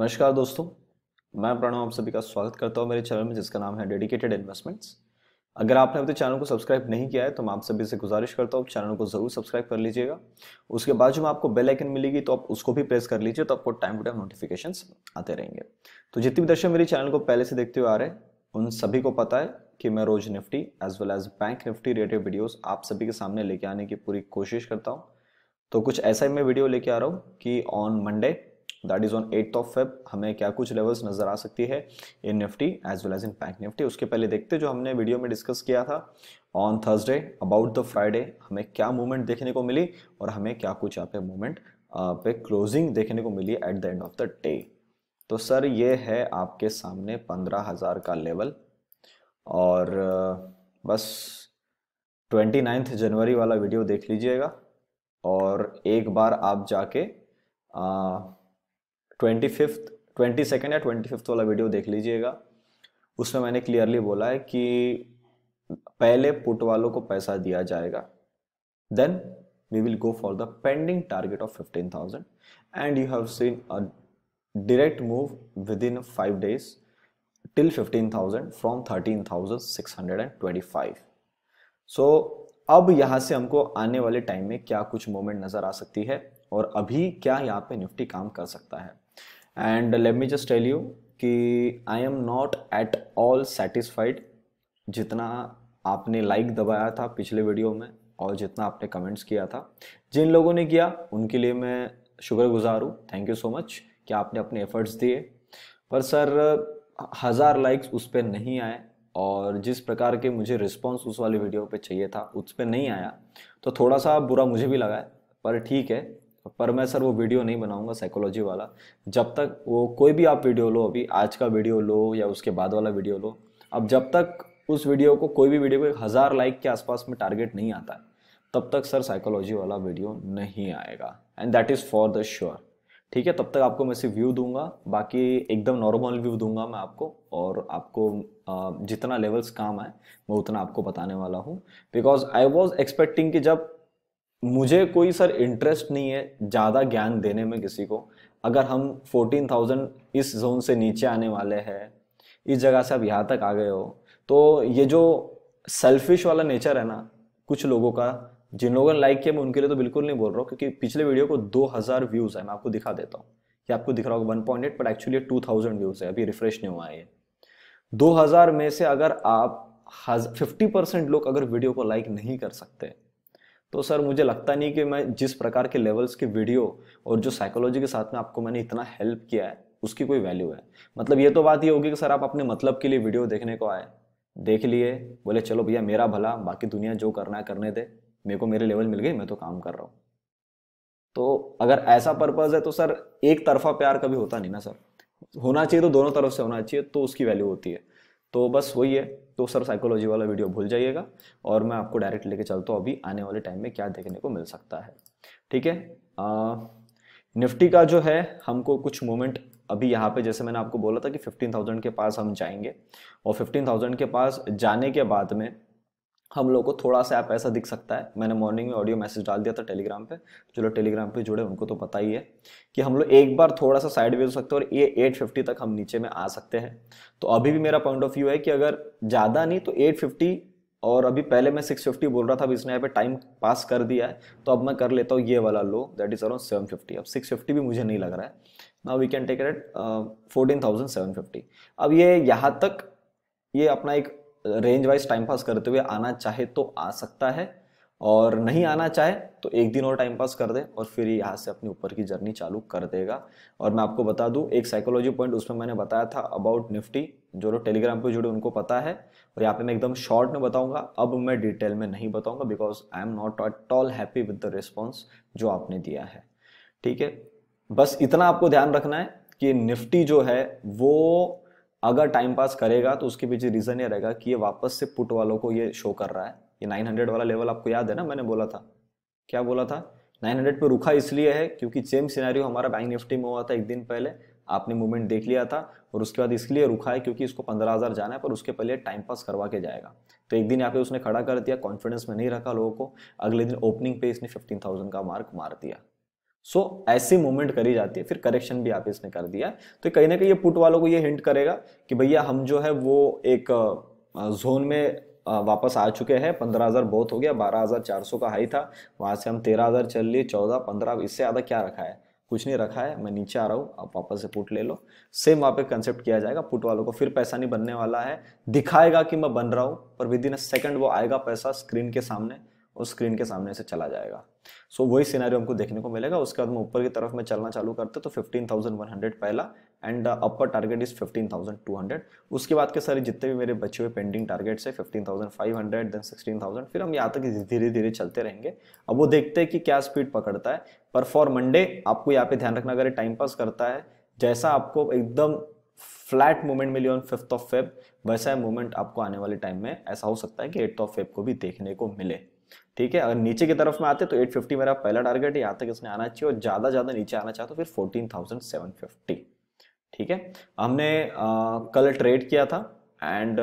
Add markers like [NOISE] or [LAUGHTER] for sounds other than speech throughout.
नमस्कार दोस्तों मैं प्रणव आप सभी का स्वागत करता हूं मेरे चैनल में जिसका नाम है डेडिकेटेड इन्वेस्टमेंट्स अगर आपने अपने चैनल को सब्सक्राइब नहीं किया है तो मैं आप सभी से गुजारिश करता हूँ चैनल को जरूर सब्सक्राइब कर लीजिएगा उसके बाद जो मैं आपको बेल आइकन मिलेगी तो आप उसको भी प्रेस कर लीजिए तो आपको टाइम टू टाइम नोटिफिकेशन आते रहेंगे तो जितने भी दर्शक मेरे चैनल को पहले से देखते हुए आ रहे हैं उन सभी को पता है कि मैं रोज Nifty as well as bank Nifty related video आप सभी के सामने लेके आने की पूरी कोशिश करता हूँ तो कुछ ऐसा ही मैं वीडियो लेके आ रहा हूँ कि on Monday that is on eighth of Feb हमें क्या कुछ लेवल्स नजर आ सकती है in Nifty as well as in bank Nifty उसके पहले देखते जो हमने वीडियो में डिस्कस किया था on Thursday about the Friday हमें क्या मूवमेंट देखने को मिली और हमें क्या कुछ यहाँ पे मूवमेंट पे क्लोजिंग देखने को मिली at the end of the day तो सर ये है आपके सामने पंद्रह हज़ार का लेवल और बस ट्वेंटी नाइन्थ जनवरी वाला वीडियो देख लीजिएगा और एक बार आप जाके आ, ट्वेंटी फिफ्थ ट्वेंटी सेकेंड या ट्वेंटी फिफ्थ वाला वीडियो देख लीजिएगा उसमें मैंने क्लियरली बोला है कि पहले पुट वालों को पैसा दिया जाएगा then we will go for the pending target of fifteen thousand and you have seen a direct move within five days till fifteen thousand from thirteen thousand six hundred and twenty five so अब यहाँ से हमको आने वाले time में क्या कुछ moment नज़र आ सकती है और अभी क्या यहाँ पे निफ्टी काम कर सकता है and let me just tell you कि I am not at all satisfied जितना आपने लाइक दबाया था पिछले वीडियो में और जितना आपने कमेंट्स किया था जिन लोगों ने किया उनके लिए मैं शुक्रगुजार हूँ थैंक यू सो मच कि आपने अपने एफर्ट्स दिए पर सर हज़ार लाइक्स उस पर नहीं आए और जिस प्रकार के मुझे रिस्पॉन्स उस वाली वीडियो पे चाहिए था उस पर नहीं आया तो थोड़ा सा बुरा मुझे भी लगा है पर ठीक है पर मैं सर वो वीडियो नहीं बनाऊंगा साइकोलॉजी वाला जब तक वो कोई भी आप वीडियो लो अभी आज का वीडियो लो या उसके बाद वाला वीडियो लो अब जब तक उस वीडियो को कोई भी वीडियो को हज़ार लाइक के आसपास में टारगेट नहीं आता है तब तक सर साइकोलॉजी वाला वीडियो नहीं आएगा and that is for the sure ठीक है तब तक आपको मैं सिर्फ व्यू दूंगा बाकी एकदम नॉर्मल व्यू दूंगा मैं आपको और आपको जितना लेवल्स काम है मैं उतना आपको बताने वाला हूँ बिकॉज आई वॉज एक्सपेक्टिंग कि जब मुझे कोई सर इंटरेस्ट नहीं है ज़्यादा ज्ञान देने में किसी को अगर हम फोर्टीन थाउजेंड इस जोन से नीचे आने वाले हैं इस जगह से आप यहाँ तक आ गए हो तो ये जो सेल्फिश वाला नेचर है ना कुछ लोगों का जिन लोगों ने लाइक किया मैं उनके लिए तो बिल्कुल नहीं बोल रहा हूँ क्योंकि पिछले वीडियो को 2000 व्यूज़ है मैं आपको दिखा देता हूँ ये आपको दिख रहा होगा eight but actually thousand views है अभी रिफ्रेश नहीं हुआ है ये 2000 में से अगर आप फिफ्टी परसेंट लोग अगर वीडियो को लाइक नहीं कर सकते तो सर मुझे लगता नहीं कि मैं जिस प्रकार के लेवल्स के वीडियो और जो साइकोलॉजी के साथ में आपको मैंने इतना हेल्प किया है उसकी कोई वैल्यू है मतलब ये तो बात ये होगी कि सर आप अपने मतलब के लिए वीडियो देखने को आए देख लिए बोले चलो भैया मेरा भला बाकी दुनिया जो करना है करने दे मेरे को मेरे लेवल मिल गई मैं तो काम कर रहा हूँ तो अगर ऐसा पर्पज़ है तो सर एक तरफा प्यार कभी होता नहीं ना सर होना चाहिए तो दोनों तरफ से होना चाहिए तो उसकी वैल्यू होती है तो बस वही है तो सर साइकोलॉजी वाला वीडियो भूल जाइएगा और मैं आपको डायरेक्ट लेके चलता हूँ अभी आने वाले टाइम में क्या देखने को मिल सकता है ठीक है निफ्टी का जो है हमको कुछ मोमेंट अभी यहाँ पे जैसे मैंने आपको बोला था कि 15,000 के पास हम जाएंगे और 15,000 के पास जाने के बाद में हम लोग को थोड़ा सा ऐप ऐसा दिख सकता है मैंने मॉर्निंग में ऑडियो मैसेज डाल दिया था टेलीग्राम पे जो लोग टेलीग्राम पे जुड़े उनको तो पता ही है कि हम लोग एक बार थोड़ा सा साइड वे हो सकते हैं और ये 850 तक हम नीचे में आ सकते हैं तो अभी भी मेरा पॉइंट ऑफ व्यू है कि अगर ज़्यादा नहीं तो 850 और अभी पहले मैं फिफ्टी बोल रहा था अब इसने यहाँ पे टाइम पास कर दिया है तो अब मैं कर लेता हूँ ये वाला लो दैट इज़ अराउंड फिफ्टी अब फिफ्टी भी मुझे नहीं लग रहा है ना we can take it at fourteen अब ये यहाँ तक ये अपना एक रेंज वाइज टाइम पास करते हुए आना चाहे तो आ सकता है और नहीं आना चाहे तो एक दिन और टाइम पास कर दे और फिर यहाँ से अपने ऊपर की जर्नी चालू कर देगा और मैं आपको बता दूँ एक साइकोलॉजी पॉइंट उसमें मैंने बताया था अबाउट निफ्टी जो लोग टेलीग्राम पे जुड़े उनको पता है और यहाँ पे मैं एकदम शॉर्ट में बताऊंगा अब मैं डिटेल में नहीं बताऊंगा because I am not at all happy with the response जो आपने दिया है ठीक है बस इतना आपको ध्यान रखना है कि निफ्टी जो है वो अगर टाइम पास करेगा तो उसके पीछे रीज़न ये रहेगा कि ये वापस से पुट वालों को ये शो कर रहा है ये 900 वाला लेवल आपको याद है ना मैंने बोला था क्या बोला था 900 पे रुखा इसलिए है क्योंकि सेम सिनेरियो हमारा बैंक निफ्टी में हुआ था एक दिन पहले आपने मूवमेंट देख लिया था और उसके बाद इसलिए रुखा है क्योंकि इसको पंद्रह हज़ार जाना है पर उसके पहले टाइम पास करवा के जाएगा तो एक दिन यहाँ पे उसने खड़ा कर दिया कॉन्फिडेंस में नहीं रखा लोगों को अगले दिन ओपनिंग पे इसने फिफ्टीन थाउजेंड का मार्क मार दिया सो so, ऐसी मूवमेंट करी जाती है फिर करेक्शन भी आप इसने कर दिया तो कहीं ना कहीं ये पुट वालों को ये हिंट करेगा कि भैया हम जो है वो एक जोन में वापस आ चुके हैं पंद्रह हज़ार बहुत हो गया बारह हज़ार चार सौ का हाई था वहाँ से हम तेरह हज़ार चल लिए चौदह पंद्रह इससे ज़्यादा क्या रखा है कुछ नहीं रखा है मैं नीचे आ रहा हूँ आप वापस से पुट ले लो सेम वहाँ पे कंसेप्ट किया जाएगा पुट वालों को फिर पैसा नहीं बनने वाला है दिखाएगा कि मैं बन रहा हूँ पर विद इन अ सेकेंड वो आएगा पैसा स्क्रीन के सामने और स्क्रीन के सामने से चला जाएगा सो so, वही सिनारी हमको देखने को मिलेगा उसके बाद में ऊपर की तरफ में चलना चालू करते तो 15,100 पहला and the upper target is 15,200 उसके बाद के सारे जितने भी मेरे बचे हुए पेंडिंग टारगेट्स है 15,500 देन 16,000 फिर हम यहाँ तक धीरे धीरे चलते रहेंगे अब वो देखते हैं कि क्या स्पीड पकड़ता है पर फॉर मंडे आपको यहाँ पे ध्यान रखना अगर टाइम पास करता है जैसा आपको एकदम फ्लैट मूवमेंट मिली ऑन फिफ्थ ऑफ फेब वैसा मूवमेंट आपको आने वाले टाइम में ऐसा हो सकता है कि एट्थ ऑफ फेब को भी देखने को मिले ठीक है अगर नीचे की तरफ में आते तो 850 मेरा पहला टारगेट है यहाँ तक इसने आना चाहिए और ज़्यादा ज़्यादा नीचे आना चाहता तो फिर 14,750 ठीक है हमने आ, कल ट्रेड किया था and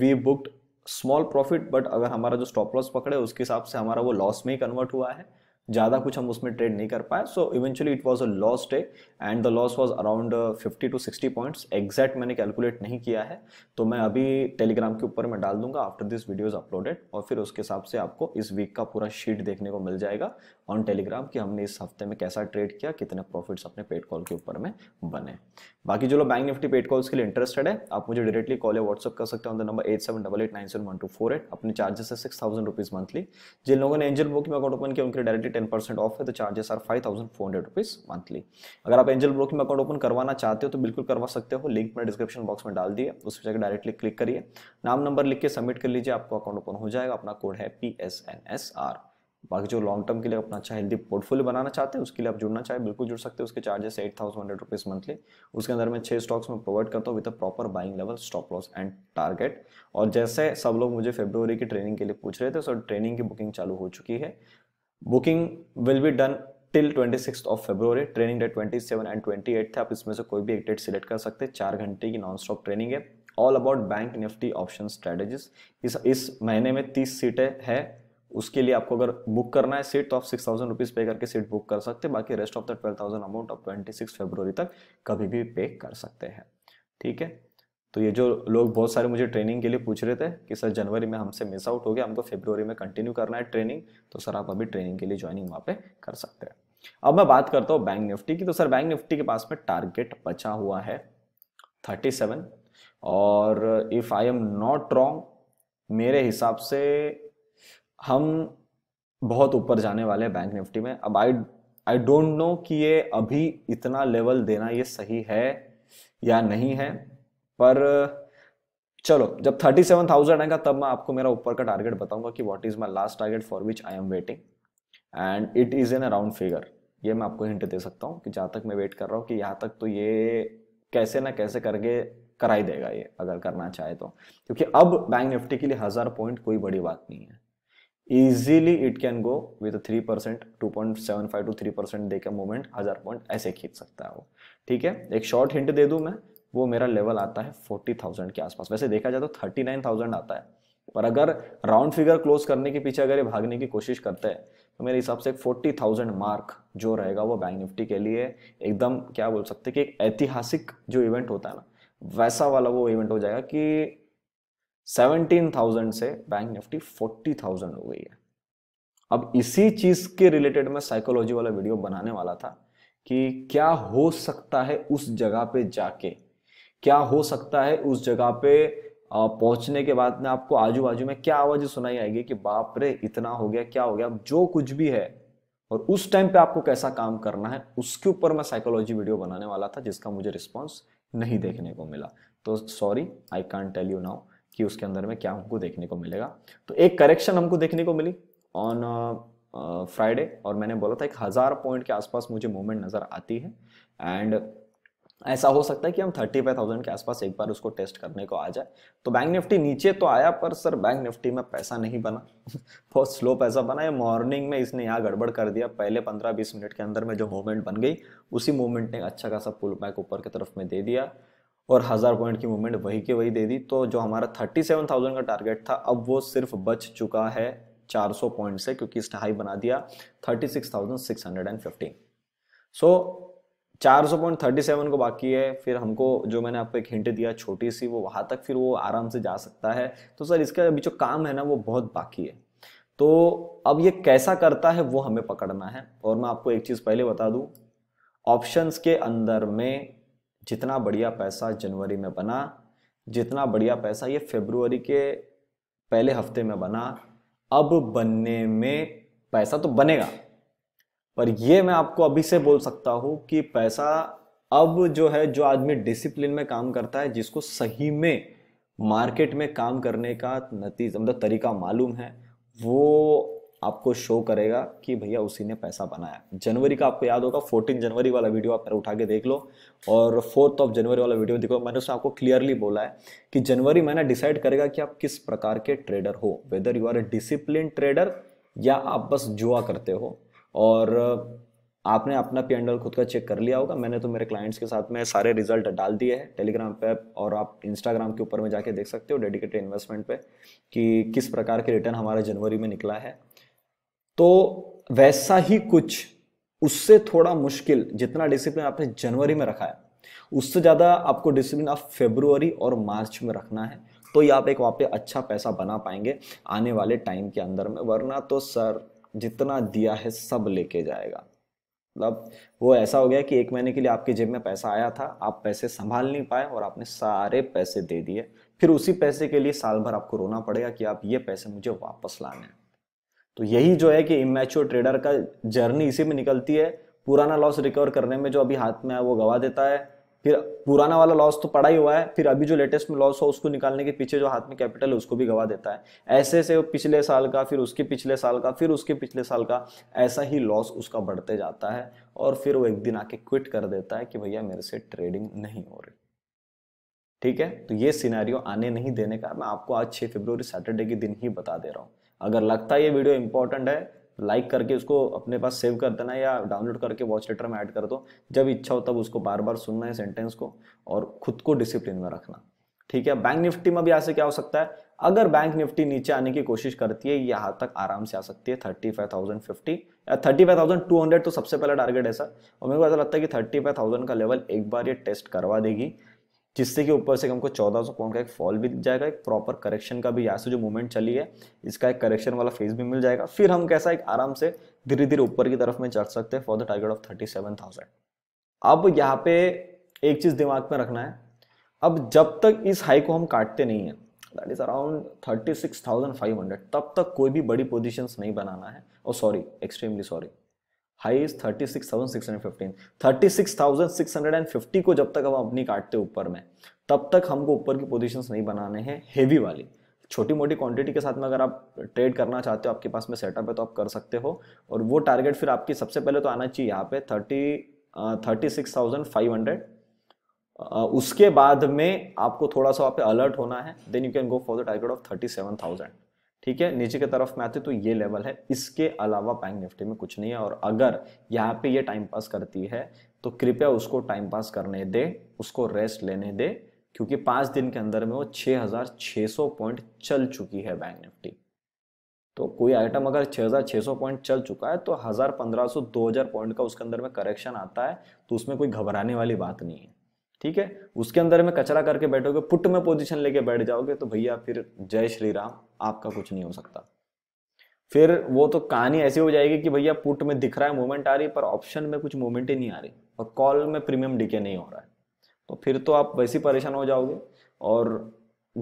we booked small profit but अगर हमारा जो स्टॉप लॉस पकड़े उसके हिसाब से हमारा वो लॉस में ही कन्वर्ट हुआ है ज़्यादा कुछ हम उसमें ट्रेड नहीं कर पाए so eventually it was a loss day and the loss was around fifty two sixty points exact मैंने कैलकुलेट नहीं किया है तो मैं अभी टेलीग्राम के ऊपर मैं डाल दूंगा आफ्टर दिस वीडियोज़ अपलोडेड और फिर उसके हिसाब से आपको इस वीक का पूरा शीट देखने को मिल जाएगा ऑन टेलीग्राम कि हमने इस हफ्ते में कैसा ट्रेड किया कितने प्रॉफिट्स अपने पेड कॉल के ऊपर में बने बाकी जो लोग बैंक निफ्टी पेड कॉल्स के लिए इंटरेस्टेड है आप मुझे डायरेक्टली कॉल या व्हाट्सअप कर सकते हैं on the number eight seven double eight nine seven one two four eight अपने चार्जेस है सिक्स थाउजेंड रुपीज़ मंथली जिन लोगों ने एंजल बुक में अकाउंट ओपन किया उनके डायरेक्टली टेन परसेंट ऑफ है तो charges are five thousand four hundred rupees monthly अगर आप एंजल ब्रोकिंग अकाउंट ओपन करवाना चाहते हो तो बिल्कुल करवा सकते हो लिंक मैंने डिस्क्रिप्शन बॉक्स में डाल दिया उस पर जाकर डायरेक्टली क्लिक करिए नाम नंबर लिख के सबमिट कर लीजिए आपको अकाउंट ओपन हो जाएगा अपना कोड है P S N S R बाकी जो लॉन्ग टर्म के लिए अपना अच्छा हेल्दी पोर्टफोलियो बनाना चाहते हैं उसके लिए आप जुड़ना चाहे बिल्कुल जुड़ सकते हैं उसके charges eight thousand hundred rupees monthly उसके अंदर मैं छह स्टॉक्स में प्रोवाइड करता हूँ with a proper buying level stop loss and target और जैसे सब लोग मुझे फेब्रवरी की ट्रेनिंग के लिए पूछ रहे थे सर तो ट्रेनिंग की बुकिंग चालू हो चुकी है booking will be done till twenty six of February training date twenty seven and twenty eight थे आप इसमें से कोई भी एक डेट सिलेक्ट कर सकते हैं चार घंटे की नॉन स्टॉप ट्रेनिंग है all about bank Nifty option strategies इस इस महीने में तीस सीटें हैं उसके लिए आपको अगर बुक करना है सीट तो आप सिक्स थाउजेंड रुपीज़ पे करके सीट बुक कर सकते हैं बाकी rest of the twelve thousand amount of twenty six February तक कभी भी पे कर सकते हैं ठीक है तो ये जो लोग बहुत सारे मुझे ट्रेनिंग के लिए पूछ रहे थे कि सर जनवरी में हमसे मिस आउट हो गया हमको फेब्रवरी में कंटिन्यू करना है ट्रेनिंग तो सर आप अभी ट्रेनिंग के लिए ज्वाइनिंग वहाँ पे कर सकते हैं अब मैं बात करता हूँ बैंक निफ्टी की तो सर बैंक निफ्टी के पास में टारगेट बचा हुआ है थर्टी सेवन और if I am not wrong मेरे हिसाब से हम बहुत ऊपर जाने वाले हैं बैंक निफ्टी में अब आई आई डोंट नो कि ये अभी इतना लेवल देना ये सही है या नहीं है पर चलो जब थर्टी सेवन थाउजेंड आएगा तब मैं आपको मेरा ऊपर का टारगेट बताऊंगा कि what is my last target for which I am waiting and it is an around figure ये मैं आपको हिंट दे सकता हूँ कि जहाँ तक मैं वेट कर रहा हूँ कि यहाँ तक तो ये कैसे ना कैसे करके कराई देगा ये अगर करना चाहे तो क्योंकि अब बैंक निफ्टी के लिए हज़ार पॉइंट कोई बड़ी बात नहीं है easily it can go with three percent to point seven five to three percent दे के मूवमेंट हज़ार पॉइंट ऐसे खींच सकता है वो ठीक है एक शॉर्ट हिंट दे दूँ मैं वो मेरा लेवल आता है फोर्टी थाउजेंड के आसपास वैसे देखा जाए तो थर्टी नाइन थाउजेंड आता है पर अगर राउंड फिगर क्लोज करने के पीछे अगर ये भागने की कोशिश करते हैं तो मेरे हिसाब से फोर्टी थाउजेंड मार्क जो रहेगा वो बैंक निफ्टी के लिए एकदम क्या बोल सकते कि एक ऐतिहासिक जो इवेंट होता है ना वैसा वाला वो इवेंट हो जाएगा कि सेवनटीन थाउजेंड से बैंक निफ्टी फोर्टी थाउजेंड हो गई है अब इसी चीज़ के रिलेटेड मैं साइकोलॉजी वाला वीडियो बनाने वाला था कि क्या हो सकता है उस जगह पे जाके क्या हो सकता है उस जगह पे पहुंचने के बाद में आपको आजू बाजू में क्या आवाज सुनाई आएगी कि बाप रे इतना हो गया क्या हो गया जो कुछ भी है और उस टाइम पे आपको कैसा काम करना है उसके ऊपर मैं साइकोलॉजी वीडियो बनाने वाला था जिसका मुझे रिस्पॉन्स नहीं देखने को मिला तो sorry I can't tell you now कि उसके अंदर में क्या हमको देखने को मिलेगा तो एक करेक्शन हमको देखने को मिली ऑन फ्राइडे और मैंने बोला था एक हज़ार पॉइंट के आसपास मुझे मूवमेंट नज़र आती है एंड ऐसा हो सकता है कि हम थर्टी फाइव थाउजेंड के आसपास एक बार उसको टेस्ट करने को आ जाए तो बैंक निफ्टी नीचे तो आया पर सर बैंक निफ्टी में पैसा नहीं बना [LAUGHS] बहुत स्लो पैसा बना है मॉर्निंग में इसने यहाँ गड़बड़ कर दिया पहले पंद्रह बीस मिनट के अंदर में जो मूवमेंट बन गई उसी मूवमेंट ने अच्छा खासा पुल बैक ऊपर की तरफ में दे दिया और हज़ार पॉइंट की मूवमेंट वही के वही दे दी तो जो हमारा थर्टी सेवन थाउजेंड का टारगेट था अब वो सिर्फ बच चुका है चार सौ पॉइंट से क्योंकि इसने हाई बना दिया thirty six thousand six hundred and fifteen so चार सौ पॉइंट थर्टी सेवन को बाकी है फिर हमको जो मैंने आपको एक हिंट दिया छोटी सी वो वहाँ तक फिर वो आराम से जा सकता है तो सर इसका अभी जो काम है ना वो बहुत बाकी है तो अब ये कैसा करता है वो हमें पकड़ना है और मैं आपको एक चीज़ पहले बता दूँ ऑप्शंस के अंदर में जितना बढ़िया पैसा जनवरी में बना जितना बढ़िया पैसा ये फेब्रुवरी के पहले हफ्ते में बना अब बनने में पैसा तो बनेगा पर ये मैं आपको अभी से बोल सकता हूँ कि पैसा अब जो है जो आदमी डिसिप्लिन में काम करता है जिसको सही में मार्केट में काम करने का नतीजा मतलब तरीका मालूम है वो आपको शो करेगा कि भैया उसी ने पैसा बनाया जनवरी का आपको याद होगा फोर्टीन जनवरी वाला वीडियो आप उठा के देख लो और फोर्थ ऑफ जनवरी वाला वीडियो देखो मैंने उसमें आपको क्लियरली बोला है कि जनवरी महीना डिसाइड करेगा कि आप किस प्रकार के ट्रेडर हो whether you are a discipline trader या आप बस जुआ करते हो और आपने अपना पी खुद का चेक कर लिया होगा मैंने तो मेरे क्लाइंट्स के साथ में सारे रिजल्ट डाल दिए हैं टेलीग्राम पे और आप इंस्टाग्राम के ऊपर में जाके देख सकते हो डेडिकेटेड इन्वेस्टमेंट पे कि किस प्रकार के रिटर्न हमारा जनवरी में निकला है तो वैसा ही कुछ उससे थोड़ा मुश्किल जितना डिसिप्लिन आपने जनवरी में रखा है उससे ज़्यादा आपको डिसिप्लिन आप फेब्रुवरी और मार्च में रखना है तो ही आप एक वहाँ पे अच्छा पैसा बना पाएंगे आने वाले टाइम के अंदर में वरना तो सर जितना दिया है सब लेके जाएगा मतलब वो ऐसा हो गया कि एक महीने के लिए आपकी जेब में पैसा आया था आप पैसे संभाल नहीं पाए और आपने सारे पैसे दे दिए फिर उसी पैसे के लिए साल भर आपको रोना पड़ेगा कि आप ये पैसे मुझे वापस लाने हैं तो यही जो है कि इमेच्योर ट्रेडर का जर्नी इसी में निकलती है पुराना लॉस रिकवर करने में जो अभी हाथ में है वो गवा देता है फिर पुराना वाला लॉस तो पड़ा ही हुआ है फिर अभी जो लेटेस्ट में लॉस हो उसको निकालने के पीछे जो हाथ में कैपिटल है उसको भी गवा देता है ऐसे से पिछले साल का फिर उसके पिछले साल का फिर उसके पिछले साल का ऐसा ही लॉस उसका बढ़ते जाता है और फिर वो एक दिन आके क्विट कर देता है कि भैया मेरे से ट्रेडिंग नहीं हो रही ठीक है तो ये सिनेरियो आने नहीं देने का मैं आपको आज छः फेब्रुवरी सैटरडे के दिन ही बता दे रहा हूँ अगर लगता है ये वीडियो इंपॉर्टेंट है लाइक करके उसको अपने पास सेव कर देना या डाउनलोड करके वॉच लेटर में ऐड कर दो जब इच्छा हो तब उसको बार बार सुनना है सेंटेंस को और खुद को डिसिप्लिन में रखना ठीक है बैंक निफ्टी में भी ऐसे क्या हो सकता है अगर बैंक निफ्टी नीचे आने की कोशिश करती है यहाँ तक आराम से आ सकती है थर्टी फाइव थाउजेंड फिफ्टी या thirty five thousand two hundred तो सबसे पहला टारगेट है सर और मेरे को ऐसा लगता है कि थर्टी फाइव थाउजेंड का लेवल एक बार ये टेस्ट करवा देगी जिससे कि ऊपर से हमको चौदह सौ पॉइंट का एक फॉल भी दिख जाएगा एक प्रॉपर करेक्शन का भी यहाँ से जो मूवमेंट चली है इसका एक करेक्शन वाला फेज भी मिल जाएगा फिर हम कैसा एक आराम से धीरे धीरे ऊपर की तरफ में चढ़ सकते हैं for the target of thirty seven thousand अब यहाँ पे एक चीज़ दिमाग में रखना है अब जब तक इस हाई को हम काटते नहीं है that is around thirty six thousand five hundred तब तक कोई भी बड़ी पोजिशन नहीं बनाना है और sorry extremely sorry high is thirty six thousand six hundred fifteen thirty six thousand six hundred and fifty को जब तक हम अपनी काटते ऊपर में तब तक हमको ऊपर की पोजीशंस नहीं बनाने हैं हेवी वाली छोटी मोटी क्वांटिटी के साथ में अगर आप ट्रेड करना चाहते हो आपके पास में सेटअप है तो आप कर सकते हो और वो टारगेट फिर आपकी सबसे पहले तो आना चाहिए यहाँ पे thirty thirty six thousand five hundred उसके बाद में आपको थोड़ा सा वहाँ पे अलर्ट होना है then you can go for the target of thirty seven thousand ठीक है नीचे की तरफ में आते तो ये लेवल है इसके अलावा बैंक निफ्टी में कुछ नहीं है और अगर यहाँ पे ये टाइम पास करती है तो कृपया उसको टाइम पास करने दे उसको रेस्ट लेने दे क्योंकि पाँच दिन के अंदर में वो 6,600 पॉइंट चल चुकी है बैंक निफ्टी तो कोई आइटम अगर 6,600 पॉइंट चल चुका है तो हज़ार पंद्रह सौ दो हज़ार पॉइंट का उसके अंदर में करेक्शन आता है तो उसमें कोई घबराने वाली बात नहीं है ठीक है उसके अंदर में कचरा करके बैठोगे पुट में पोजीशन लेके बैठ जाओगे तो भैया फिर जय श्री राम आपका कुछ नहीं हो सकता फिर वो तो कहानी ऐसी हो जाएगी कि भैया पुट में दिख रहा है मूवमेंट आ रही पर ऑप्शन में कुछ मूवमेंट ही नहीं आ रही और कॉल में प्रीमियम डिके नहीं हो रहा है तो फिर तो आप वैसे परेशान हो जाओगे और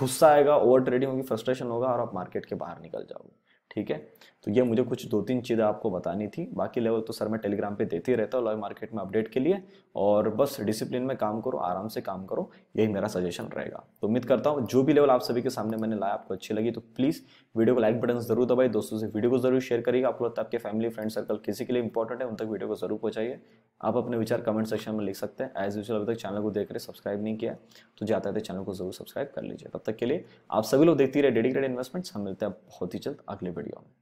गुस्सा आएगा ओवर ट्रेडिंग होगी फ्रस्ट्रेशन होगा और आप मार्केट के बाहर निकल जाओगे ठीक है तो ये मुझे कुछ दो तीन चीज़ें आपको बतानी थी बाकी लेवल तो सर मैं टेलीग्राम पे देते ही रहता हूँ लाइव मार्केट में अपडेट के लिए और बस डिसिप्लिन में काम करो आराम से काम करो यही मेरा सजेशन रहेगा तो उम्मीद करता हूँ जो भी लेवल आप सभी के सामने मैंने लाया आपको अच्छी लगी तो प्लीज़ वीडियो को लाइक बटन जरूर दबाई दोस्तों से वीडियो को जरूर शेयर करिएगा आपको लगता है आपके फैमिली फ्रेंड सर्कल किसी के लिए इंपॉर्टेंट है उन तक वीडियो को जरूर पहुँचाइए आप अपने विचार कमेंट सेक्शन में लिख सकते हैं एज यूजल अभी तक चैनल को देख रहे सब्सक्राइब नहीं किया तो जाते हैं चैनल को जरूर सब्सक्राइब कर लीजिए तब तक के लिए आप सभी लोग देखती रहे डेडिकेटेड इन्वेस्टमेंट्स हम मिलते हैं बहुत ही जल्द अगले वीडियो में